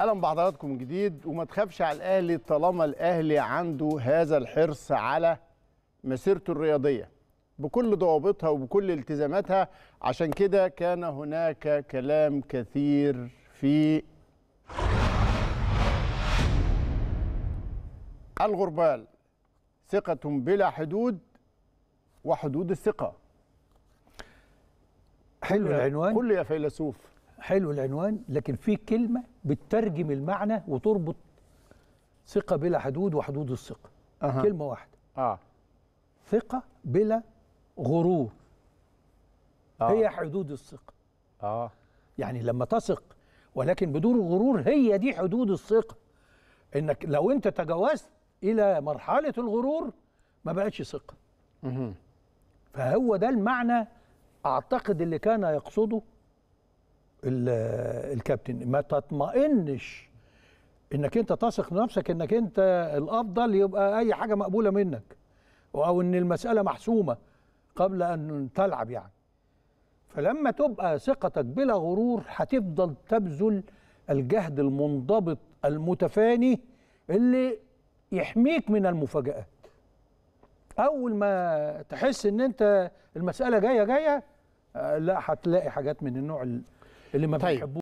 اهلا بحضراتكم من جديد وما تخافش على الاهلي طالما الاهلي عنده هذا الحرص على مسيرته الرياضيه بكل ضوابطها وبكل التزاماتها عشان كده كان هناك كلام كثير في الغربال ثقة بلا حدود وحدود الثقة حلو العنوان كل يا فيلسوف حلو العنوان لكن في كلمة بتترجم المعنى وتربط ثقة بلا حدود وحدود الثقة أه. كلمة واحدة آه. ثقة بلا غرور آه. هي حدود الثقة آه. يعني لما تثق ولكن بدون غرور هي دي حدود الثقة إنك لو أنت تجاوزت إلى مرحلة الغرور ما بقتش ثقة فهو ده المعنى أعتقد اللي كان يقصده الكابتن ما تطمئنش انك انت تثق نفسك انك انت الافضل يبقى اي حاجه مقبوله منك او ان المساله محسومه قبل ان تلعب يعني فلما تبقى ثقتك بلا غرور هتفضل تبذل الجهد المنضبط المتفاني اللي يحميك من المفاجآت اول ما تحس ان انت المساله جايه جايه آه، لا هتلاقي حاجات من النوع اللي ما طيب. بيحبوه